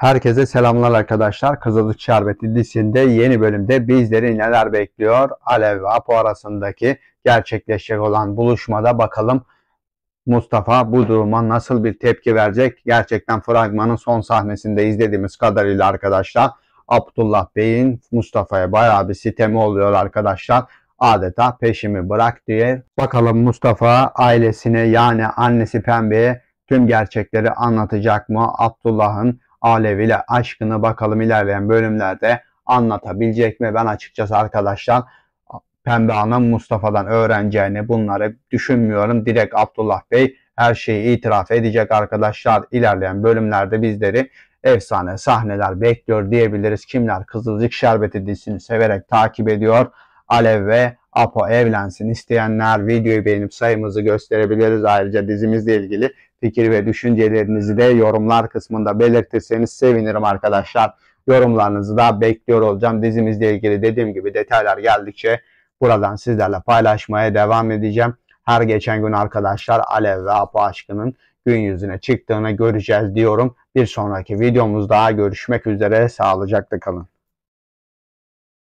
Herkese selamlar arkadaşlar. Kızılcık Şerbeti dizisinde yeni bölümde bizleri neler bekliyor? Alev ve Apo arasındaki gerçekleşecek olan buluşmada bakalım Mustafa bu duruma nasıl bir tepki verecek? Gerçekten fragmanın son sahnesinde izlediğimiz kadarıyla arkadaşlar Abdullah Bey'in Mustafa'ya bayağı bir sitemi oluyor arkadaşlar adeta peşimi bırak diye. Bakalım Mustafa ailesine yani annesi Pembe'ye tüm gerçekleri anlatacak mı? Abdullah'ın Alev ile aşkını bakalım ilerleyen bölümlerde anlatabilecek mi? Ben açıkçası arkadaşlar Pembe Hanım Mustafa'dan öğreneceğini bunları düşünmüyorum. Direkt Abdullah Bey her şeyi itiraf edecek arkadaşlar. ilerleyen bölümlerde bizleri efsane sahneler bekliyor diyebiliriz. Kimler Kızılcık Şerbeti dizisini severek takip ediyor. Alev ve Apo evlensin isteyenler videoyu beğenip sayımızı gösterebiliriz. Ayrıca dizimizle ilgili fikir ve düşüncelerinizi de yorumlar kısmında belirtirseniz sevinirim arkadaşlar. Yorumlarınızı da bekliyor olacağım. Dizimizle ilgili dediğim gibi detaylar geldikçe buradan sizlerle paylaşmaya devam edeceğim. Her geçen gün arkadaşlar Alev ve Apo aşkının gün yüzüne çıktığını göreceğiz diyorum. Bir sonraki videomuzda görüşmek üzere. Sağlıcakla kalın.